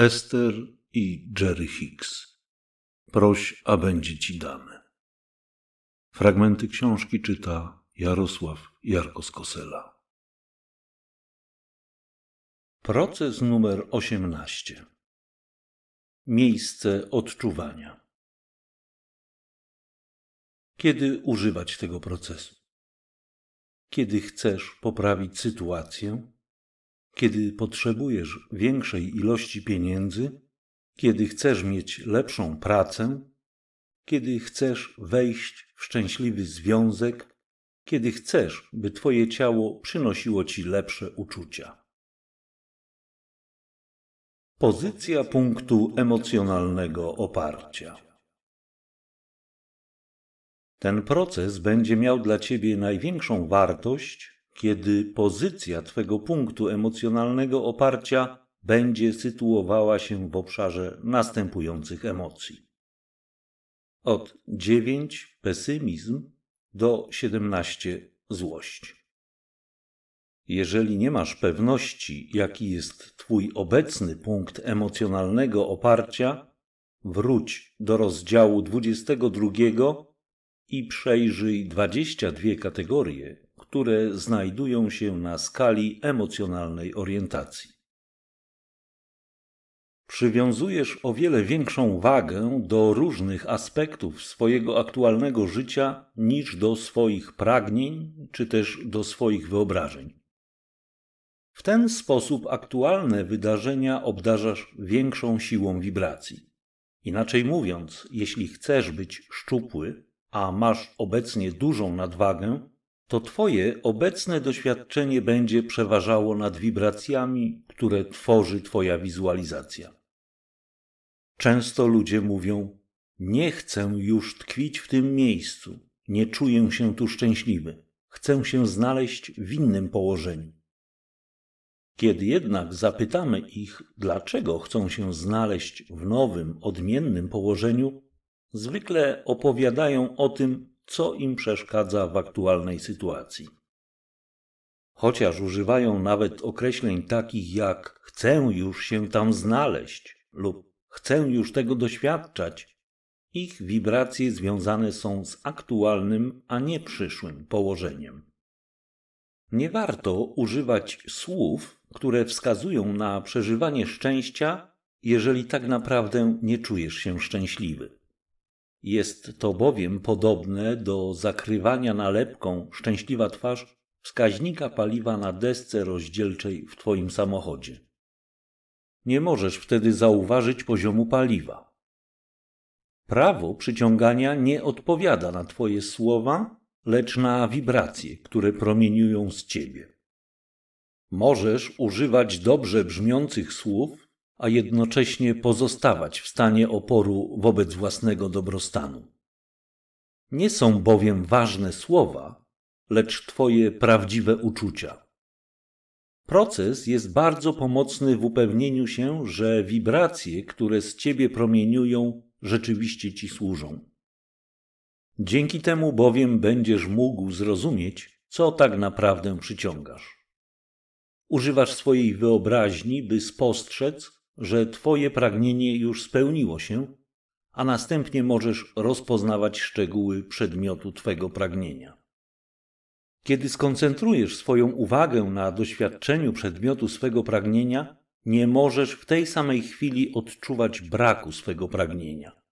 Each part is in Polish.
Ester i Jerry Hicks. Proś, a będzie ci dane. Fragmenty książki czyta Jarosław Jarkoskosela. kosela Proces numer 18. Miejsce odczuwania. Kiedy używać tego procesu? Kiedy chcesz poprawić sytuację, kiedy potrzebujesz większej ilości pieniędzy, kiedy chcesz mieć lepszą pracę, kiedy chcesz wejść w szczęśliwy związek, kiedy chcesz, by Twoje ciało przynosiło Ci lepsze uczucia. Pozycja punktu emocjonalnego oparcia. Ten proces będzie miał dla Ciebie największą wartość, kiedy pozycja Twego punktu emocjonalnego oparcia będzie sytuowała się w obszarze następujących emocji. Od 9 pesymizm do 17 złość. Jeżeli nie masz pewności, jaki jest Twój obecny punkt emocjonalnego oparcia, wróć do rozdziału 22 i przejrzyj 22 kategorie, które znajdują się na skali emocjonalnej orientacji. Przywiązujesz o wiele większą wagę do różnych aspektów swojego aktualnego życia niż do swoich pragnień czy też do swoich wyobrażeń. W ten sposób aktualne wydarzenia obdarzasz większą siłą wibracji. Inaczej mówiąc, jeśli chcesz być szczupły, a masz obecnie dużą nadwagę, to Twoje obecne doświadczenie będzie przeważało nad wibracjami, które tworzy Twoja wizualizacja. Często ludzie mówią: Nie chcę już tkwić w tym miejscu, nie czuję się tu szczęśliwy, chcę się znaleźć w innym położeniu. Kiedy jednak zapytamy ich, dlaczego chcą się znaleźć w nowym, odmiennym położeniu, zwykle opowiadają o tym, co im przeszkadza w aktualnej sytuacji. Chociaż używają nawet określeń takich jak chcę już się tam znaleźć lub chcę już tego doświadczać, ich wibracje związane są z aktualnym, a nie przyszłym położeniem. Nie warto używać słów, które wskazują na przeżywanie szczęścia, jeżeli tak naprawdę nie czujesz się szczęśliwy. Jest to bowiem podobne do zakrywania nalepką szczęśliwa twarz wskaźnika paliwa na desce rozdzielczej w Twoim samochodzie. Nie możesz wtedy zauważyć poziomu paliwa. Prawo przyciągania nie odpowiada na Twoje słowa, lecz na wibracje, które promieniują z Ciebie. Możesz używać dobrze brzmiących słów, a jednocześnie pozostawać w stanie oporu wobec własnego dobrostanu. Nie są bowiem ważne słowa, lecz Twoje prawdziwe uczucia. Proces jest bardzo pomocny w upewnieniu się, że wibracje, które z Ciebie promieniują, rzeczywiście Ci służą. Dzięki temu bowiem będziesz mógł zrozumieć, co tak naprawdę przyciągasz. Używasz swojej wyobraźni, by spostrzec, że Twoje pragnienie już spełniło się, a następnie możesz rozpoznawać szczegóły przedmiotu Twego pragnienia. Kiedy skoncentrujesz swoją uwagę na doświadczeniu przedmiotu swego pragnienia, nie możesz w tej samej chwili odczuwać braku swego pragnienia.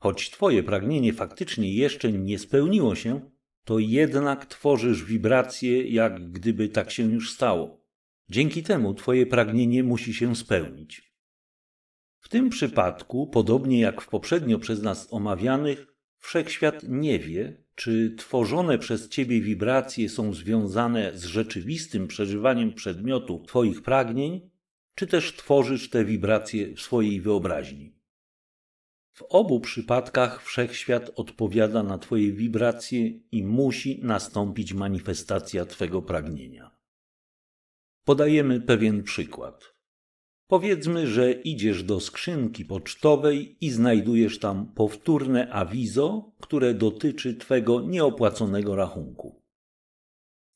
Choć Twoje pragnienie faktycznie jeszcze nie spełniło się, to jednak tworzysz wibracje, jak gdyby tak się już stało. Dzięki temu Twoje pragnienie musi się spełnić. W tym przypadku, podobnie jak w poprzednio przez nas omawianych, wszechświat nie wie, czy tworzone przez Ciebie wibracje są związane z rzeczywistym przeżywaniem przedmiotu Twoich pragnień, czy też tworzysz te wibracje w swojej wyobraźni. W obu przypadkach wszechświat odpowiada na Twoje wibracje i musi nastąpić manifestacja Twego pragnienia. Podajemy pewien przykład. Powiedzmy, że idziesz do skrzynki pocztowej i znajdujesz tam powtórne awizo, które dotyczy twego nieopłaconego rachunku.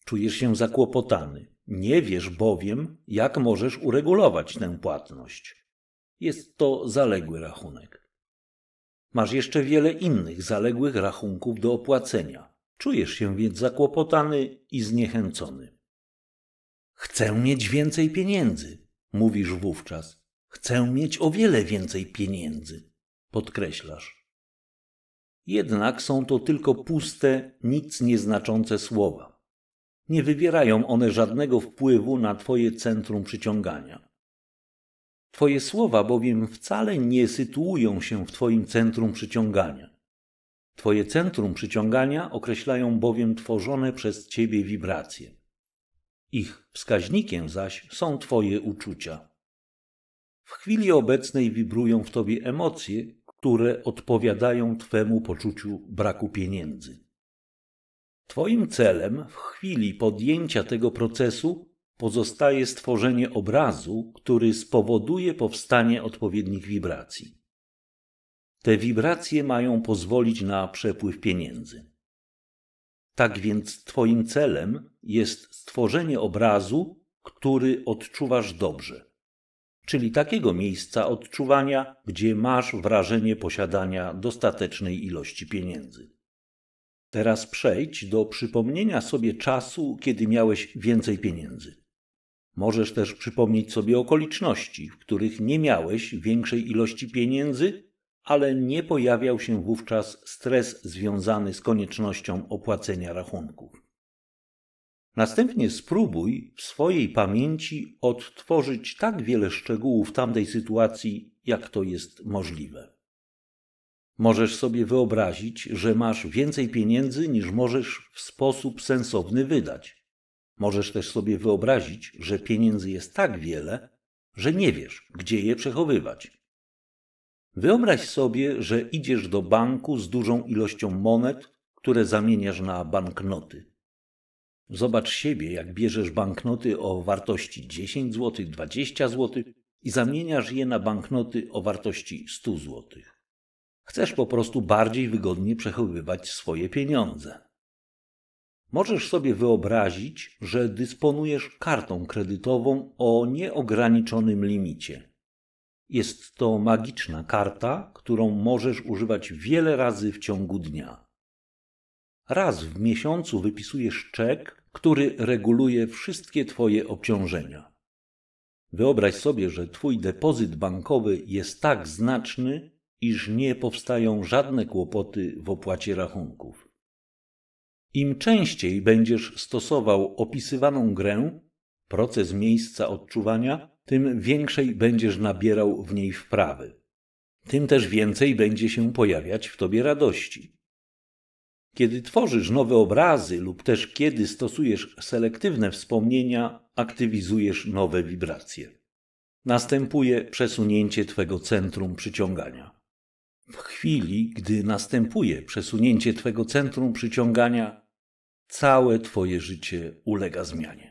Czujesz się zakłopotany. Nie wiesz bowiem, jak możesz uregulować tę płatność. Jest to zaległy rachunek. Masz jeszcze wiele innych zaległych rachunków do opłacenia. Czujesz się więc zakłopotany i zniechęcony. Chcę mieć więcej pieniędzy, mówisz wówczas. Chcę mieć o wiele więcej pieniędzy, podkreślasz. Jednak są to tylko puste, nic nieznaczące słowa. Nie wywierają one żadnego wpływu na Twoje centrum przyciągania. Twoje słowa bowiem wcale nie sytuują się w Twoim centrum przyciągania. Twoje centrum przyciągania określają bowiem tworzone przez Ciebie wibracje. Ich wskaźnikiem zaś są Twoje uczucia. W chwili obecnej wibrują w Tobie emocje, które odpowiadają Twemu poczuciu braku pieniędzy. Twoim celem w chwili podjęcia tego procesu pozostaje stworzenie obrazu, który spowoduje powstanie odpowiednich wibracji. Te wibracje mają pozwolić na przepływ pieniędzy. Tak więc Twoim celem jest stworzenie obrazu, który odczuwasz dobrze, czyli takiego miejsca odczuwania, gdzie masz wrażenie posiadania dostatecznej ilości pieniędzy. Teraz przejdź do przypomnienia sobie czasu, kiedy miałeś więcej pieniędzy. Możesz też przypomnieć sobie okoliczności, w których nie miałeś większej ilości pieniędzy ale nie pojawiał się wówczas stres związany z koniecznością opłacenia rachunków. Następnie spróbuj w swojej pamięci odtworzyć tak wiele szczegółów tamtej sytuacji, jak to jest możliwe. Możesz sobie wyobrazić, że masz więcej pieniędzy niż możesz w sposób sensowny wydać. Możesz też sobie wyobrazić, że pieniędzy jest tak wiele, że nie wiesz, gdzie je przechowywać. Wyobraź sobie, że idziesz do banku z dużą ilością monet, które zamieniasz na banknoty. Zobacz siebie, jak bierzesz banknoty o wartości 10 zł, 20 zł i zamieniasz je na banknoty o wartości 100 zł. Chcesz po prostu bardziej wygodnie przechowywać swoje pieniądze. Możesz sobie wyobrazić, że dysponujesz kartą kredytową o nieograniczonym limicie. Jest to magiczna karta, którą możesz używać wiele razy w ciągu dnia. Raz w miesiącu wypisujesz czek, który reguluje wszystkie Twoje obciążenia. Wyobraź sobie, że Twój depozyt bankowy jest tak znaczny, iż nie powstają żadne kłopoty w opłacie rachunków. Im częściej będziesz stosował opisywaną grę, proces miejsca odczuwania tym większej będziesz nabierał w niej wprawy. Tym też więcej będzie się pojawiać w tobie radości. Kiedy tworzysz nowe obrazy lub też kiedy stosujesz selektywne wspomnienia, aktywizujesz nowe wibracje. Następuje przesunięcie twego centrum przyciągania. W chwili, gdy następuje przesunięcie twego centrum przyciągania, całe twoje życie ulega zmianie.